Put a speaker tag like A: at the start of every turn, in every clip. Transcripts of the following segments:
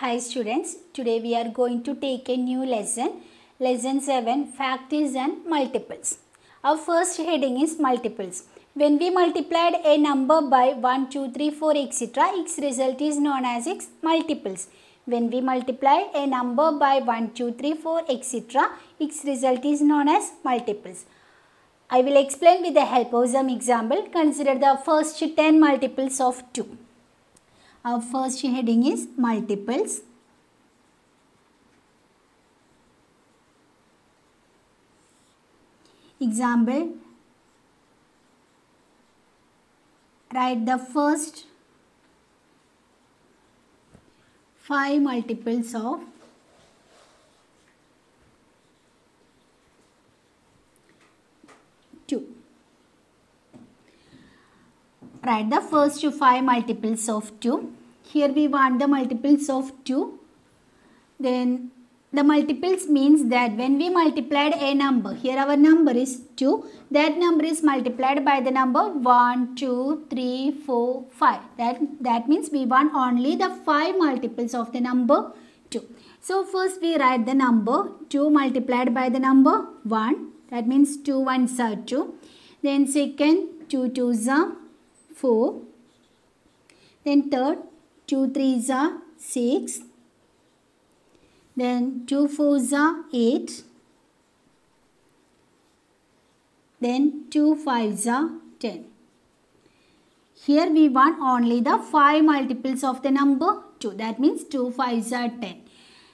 A: Hi students, today we are going to take a new lesson, lesson 7 factors and multiples. Our first heading is multiples. When we multiplied a number by 1, 2, 3, 4 etc. its result is known as its multiples. When we multiply a number by 1, 2, 3, 4 etc. its result is known as multiples. I will explain with the help of some example. Consider the first 10 multiples of 2. Our first heading is multiples. Example, write the first 5 multiples of 2. Write the first 5 multiples of 2 here we want the multiples of 2 then the multiples means that when we multiplied a number here our number is 2 that number is multiplied by the number 1 2 3 4 5 that that means we want only the 5 multiples of the number 2 so first we write the number 2 multiplied by the number 1 that means 2 ones are 2 then second 2 twos are 4 then third 2 3s are 6. Then 2 4s are 8. Then 2 5s are 10. Here we want only the 5 multiples of the number 2. That means 2 5s are 10.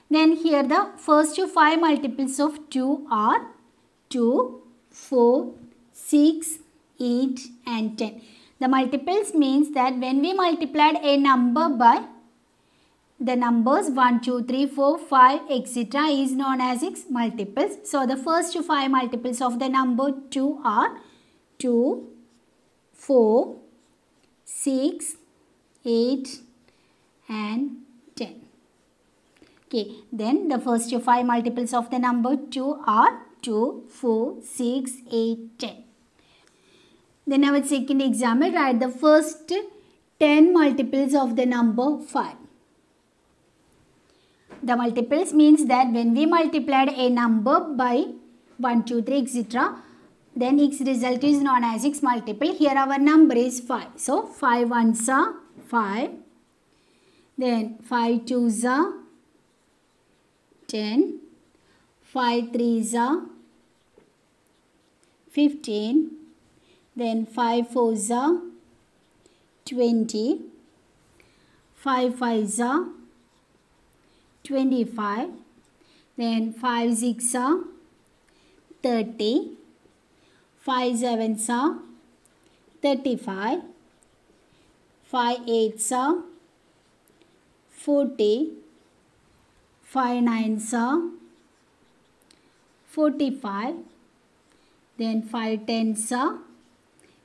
A: Then here the first 5 multiples of 2 are 2, 4, 6, 8 and 10. The multiples means that when we multiplied a number by the numbers 1, 2, 3, 4, 5, etc. is known as its multiples. So, the first 5 multiples of the number 2 are 2, 4, 6, 8 and 10. Okay, then the first 5 multiples of the number 2 are 2, 4, 6, 8, 10. Then our second example, write the first 10 multiples of the number 5. The multiples means that when we multiplied a number by 1, 2, 3, etc. Then its result is known as its multiple. Here our number is 5. So 5 ones are 5. Then 5 twos are 10. 5 threes are 15. Then 5 fours are 20. 5 fives are 25. Then 5 six are 30. 5 sevens are 35. 5 eights are 40. 5 nines are 45. Then 5 tens are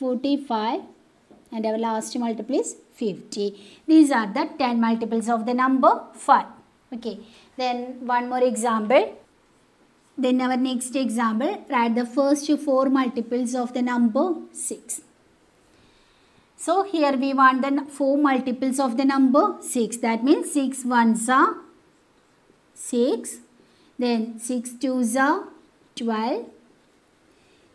A: 45 and our last multiple is 50. These are the 10 multiples of the number 5. Okay. Then one more example. Then our next example, write the first 4 multiples of the number 6. So here we want the 4 multiples of the number 6. That means 6 ones are 6. Then 6 twos are 12.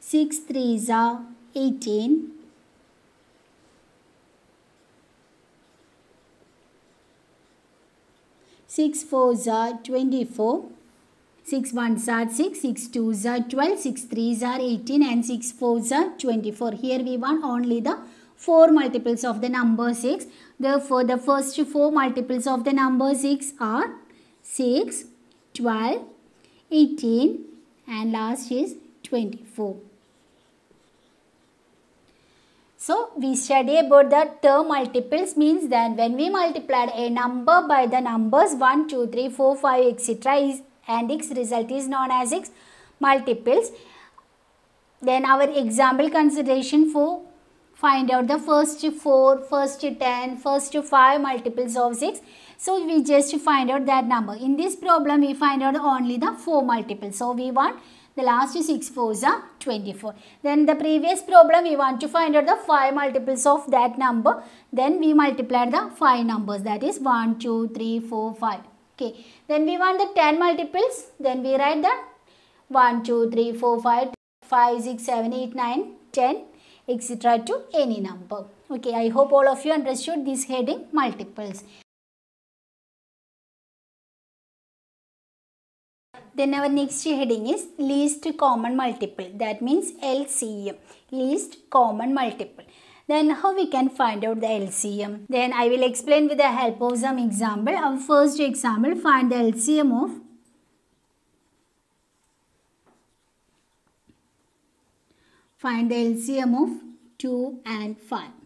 A: 6 threes are 18 6 4s are 24 6 1s are 6 6 2s are 12 6 3s are 18 and 6 4s are 24 here we want only the four multiples of the number 6 therefore the first four multiples of the number 6 are 6 12 18 and last is 24 so we study about the term multiples means that when we multiplied a number by the numbers 1, 2, 3, 4, 5 etc is and its result is known as its multiples. Then our example consideration for find out the first 4, first 10, first 5 multiples of 6. So we just find out that number. In this problem we find out only the 4 multiples. So we want the last 6 4s are 24. Then the previous problem we want to find out the 5 multiples of that number. Then we multiply the 5 numbers that is 1, 2, 3, 4, 5. Okay. Then we want the 10 multiples. Then we write the 1, 2, 3, 4, 5, 5, 6, 7, 8, 9, 10 etc. to any number. Okay, I hope all of you understood this heading multiples. Then our next heading is least common multiple. That means LCM, least common multiple. Then how we can find out the LCM? Then I will explain with the help of some example. Our first example, find the LCM of find the LCM of 2 and 5.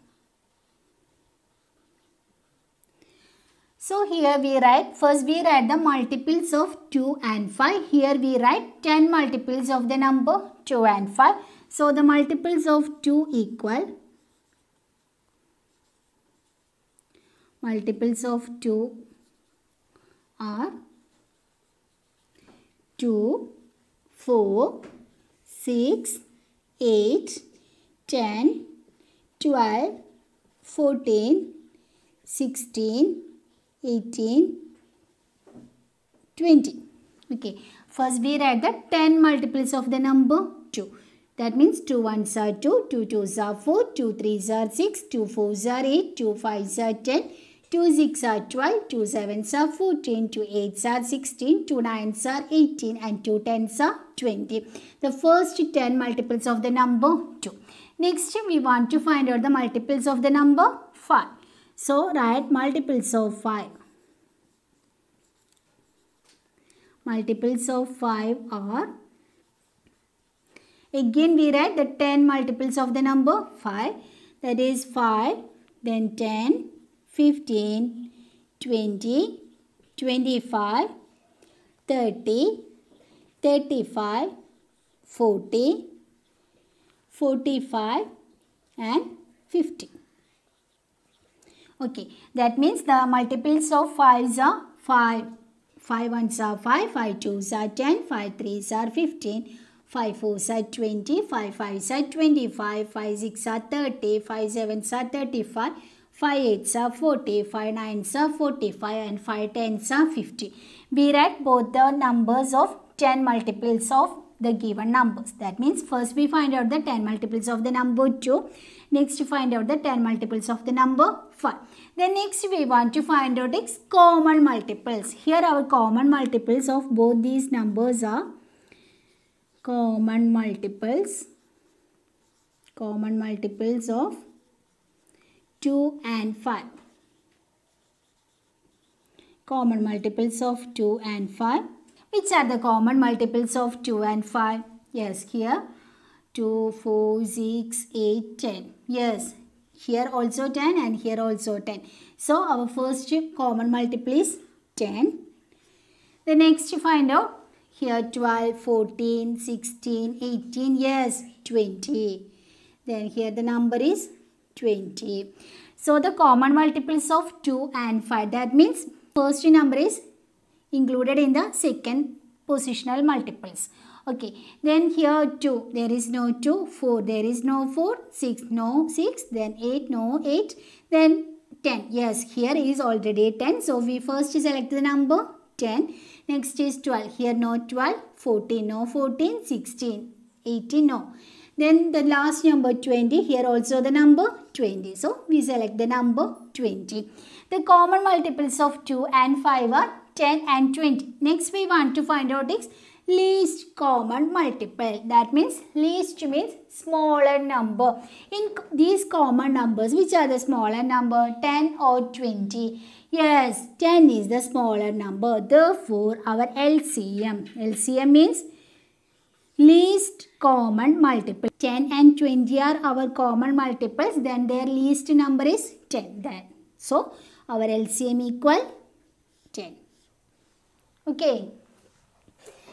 A: So here we write, first we write the multiples of 2 and 5. Here we write 10 multiples of the number 2 and 5. So the multiples of 2 equal multiples of 2 are 2, 4, 6, 8, 10, 12, 14, 16, 18, 20. Okay, first we write the 10 multiples of the number 2. That means 2 ones are 2, 2 twos are 4, 2 threes are 6, 2 fours are 8, 2 fives are 10, 2 6 are 12, 2 7s are 14, 2 8s are 16, 2 9s are 18 and 2 10s are 20. The first 10 multiples of the number 2. Next we want to find out the multiples of the number 5. So write multiples of 5. Multiples of 5 are again we write the 10 multiples of the number 5 that is 5 then 10 15 20 25 30 35 40 45 and 50 Okay, that means the multiples of five are 5. 5 ones are 5, 5 twos are 10, 5 threes are 15, 5 fours are 20, 5 fives are 25, 5 six are 30, 5 sevens are 35, 5 eights are 40, 5 nines are 45 and 5 tens are 50. We write both the numbers of 10 multiples of the given numbers. That means first we find out the 10 multiples of the number 2. Next we find out the 10 multiples of the number then next we want to find out its common multiples. Here our common multiples of both these numbers are common multiples common multiples of 2 and 5 common multiples of 2 and 5 which are the common multiples of 2 and 5 yes here 2 4 6 8 10 yes here also 10 and here also 10. So our first common multiple is 10. The next you find out here 12, 14, 16, 18, yes 20. Then here the number is 20. So the common multiples of 2 and 5 that means first number is included in the second positional multiples. Okay, then here 2, there is no 2, 4, there is no 4, 6, no 6, then 8, no 8, then 10. Yes, here is already 10. So, we first select the number 10. Next is 12. Here no 12, 14, no 14, 16, 18, no. Then the last number 20, here also the number 20. So, we select the number 20. The common multiples of 2 and 5 are 10 and 20. Next, we want to find out is least common multiple. That means least means smaller number. In these common numbers, which are the smaller number? 10 or 20. Yes, 10 is the smaller number. Therefore, our LCM. LCM means least common multiple. 10 and 20 are our common multiples. Then their least number is 10. Then. So, our LCM equal 10. Okay.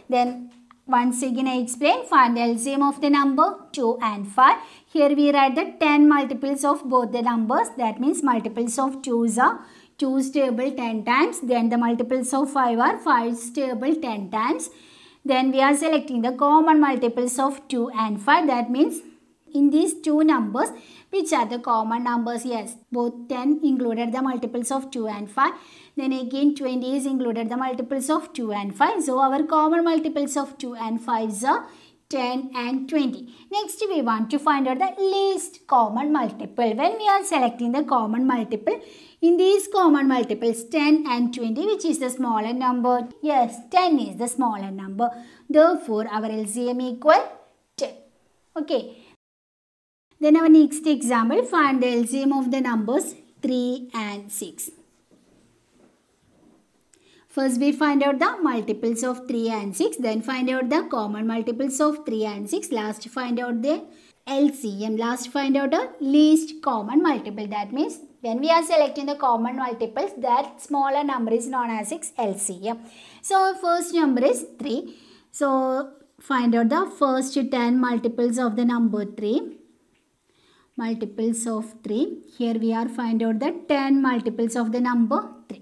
A: Then once again I explain find the LCM of the number 2 and 5. Here we write the 10 multiples of both the numbers. That means multiples of 2s are 2's table 10 times. Then the multiples of 5 are 5's table 10 times. Then we are selecting the common multiples of 2 and 5. That means in these two numbers which are the common numbers. Yes, both 10 included the multiples of 2 and 5. Then again 20 is included the multiples of 2 and 5. So our common multiples of 2 and 5 are uh, 10 and 20. Next we want to find out the least common multiple. When we are selecting the common multiple, in these common multiples 10 and 20 which is the smaller number? Yes, 10 is the smaller number. Therefore our LCM equal 10. Okay. Then our next example, find the LCM of the numbers 3 and 6. First we find out the multiples of 3 and 6. Then find out the common multiples of 3 and 6. Last find out the LCM. Last find out the least common multiple. That means when we are selecting the common multiples that smaller number is known as 6 LCM. So first number is 3. So find out the first 10 multiples of the number 3 multiples of 3. Here we are find out the 10 multiples of the number 3.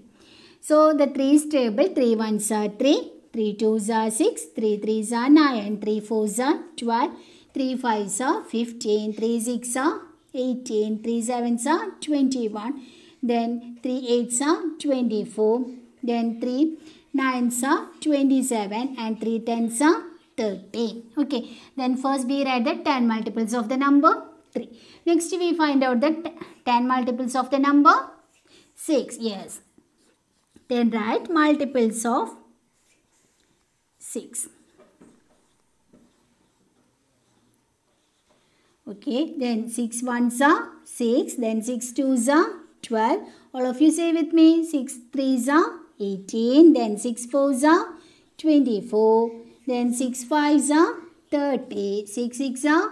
A: So the 3 is table 3 ones are 3, 3 twos are 6, 3 threes are 9, 3 fours are 12, 3 fives are 15, 3 six are 18, 3 sevens are 21, then 3 eights are 24, then 3 nines are 27 and 3 tens are 30. Okay, then first we write the 10 multiples of the number 3. Next we find out that 10 multiples of the number 6. Yes. Then write multiples of 6. Okay. Then 6 ones are 6. Then 6 twos are 12. All of you say with me 6 threes are 18. Then 6 fours are 24. Then 6 fives are 30. 6 6 are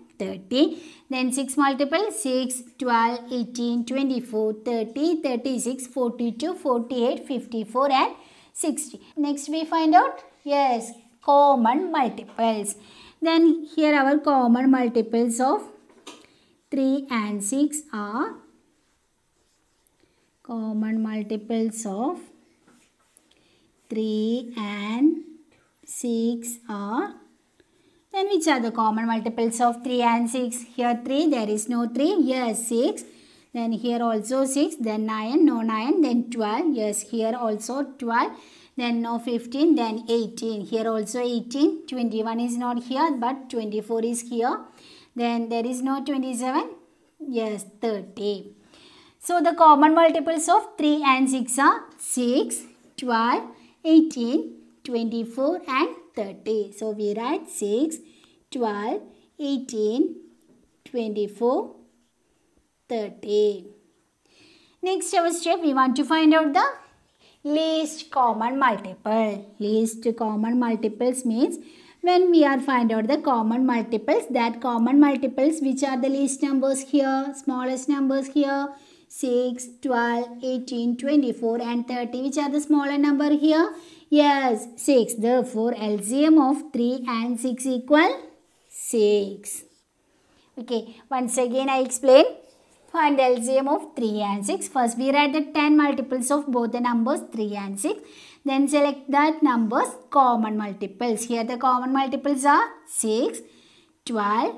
A: 30. Then 6 multiple 6, 12, 18, 24, 30, 36, 42, 48, 54 and 60. Next we find out, yes, common multiples. Then here our common multiples of 3 and 6 are common multiples of 3 and 6 are then which are the common multiples of 3 and 6? Here 3, there is no 3, here 6. Then here also 6, then 9, no 9, then 12. Yes, here also 12. Then no 15, then 18. Here also 18. 21 is not here, but 24 is here. Then there is no 27. Yes, 30. So the common multiples of 3 and 6 are 6, 12, 18, 24 and 30. So we write 6, 12, 18, 24, 30. Next our step we want to find out the least common multiple. Least common multiples means when we are find out the common multiples that common multiples which are the least numbers here smallest numbers here 6 12 18 24 and 30 which are the smaller number here Yes, 6. Therefore, LCM of 3 and 6 equal 6. Okay, once again I explain. Find LCM of 3 and 6. First we write the 10 multiples of both the numbers 3 and 6. Then select that numbers common multiples. Here the common multiples are 6, 12,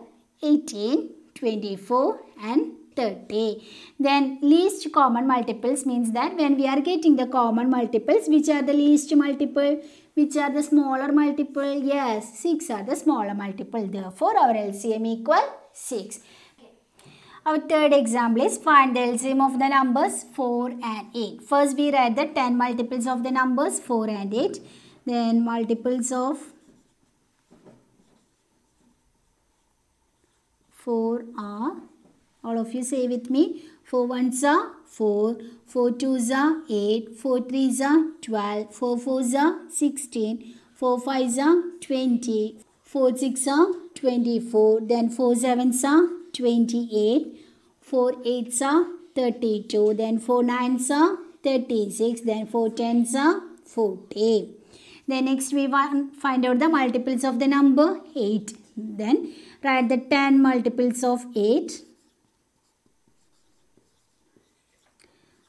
A: 18, 24 and 30. Then least common multiples means that when we are getting the common multiples, which are the least multiple, which are the smaller multiple? Yes, 6 are the smaller multiple. Therefore, our LCM equal 6. Our third example is find the LCM of the numbers 4 and 8. First we write the 10 multiples of the numbers 4 and 8. Then multiples of 4 are all of you say with me. 4 ones are 4, 4 twos are 8, 4 threes are 12, 4 fours are 16, 4 fives are 20, 4 six are 24, then 4 sevens are 28, 4 eights are 32, then 4 nines are 36, then 4 tens are 40. Then next we find out the multiples of the number 8. Then write the 10 multiples of 8.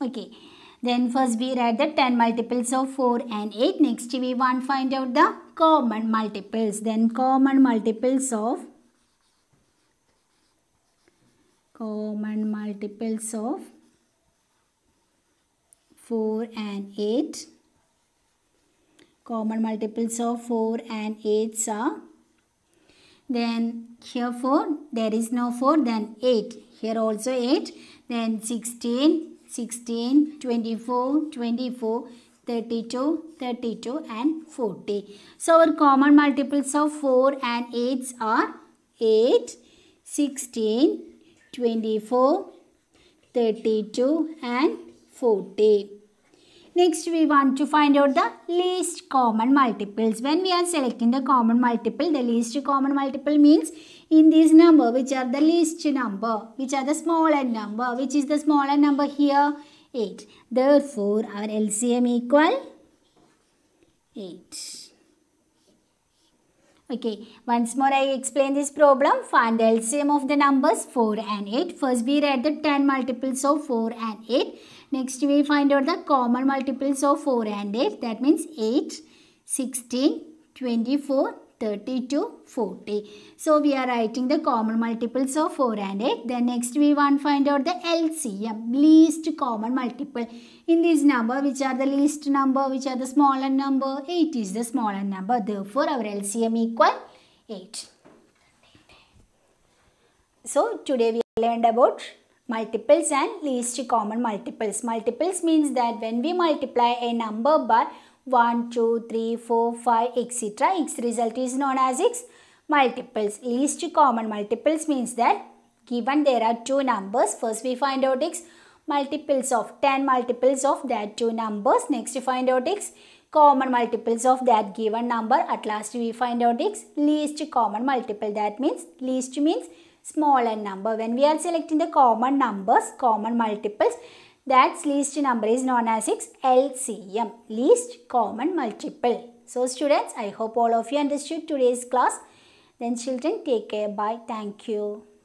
A: Okay. Then first we write the 10 multiples of 4 and 8. Next we want find out the common multiples. Then common multiples of common multiples of 4 and 8. Common multiples of 4 and 8 are then here 4 there is no 4 then 8 here also 8 then 16 16, 24, 24, 32, 32 and 40. So our common multiples of 4 and 8s are 8, 16, 24, 32 and 40. Next we want to find out the least common multiples. When we are selecting the common multiple, the least common multiple means in these number which are the least number which are the smaller number which is the smaller number here 8 therefore our LCM equal 8 okay once more I explain this problem find the LCM of the numbers 4 and 8 first we read the 10 multiples of 4 and 8 next we find out the common multiples of 4 and 8 that means 8 16 24 30 to 40. So we are writing the common multiples of 4 and 8. Then next we want to find out the LCM, least common multiple. In this number, which are the least number, which are the smaller number, 8 is the smaller number. Therefore, our LCM equal 8. So today we learned about multiples and least common multiples. Multiples means that when we multiply a number by 1, 2, 3, 4, 5, etc. X result is known as X multiples. Least common multiples means that given there are two numbers, first we find out X multiples of 10 multiples of that two numbers. Next we find out X common multiples of that given number. At last we find out X least common multiple. That means least means smaller number. When we are selecting the common numbers, common multiples, that's least number is known as its LCM, least common multiple. So students, I hope all of you understood today's class. Then children, take care. Bye. Thank you.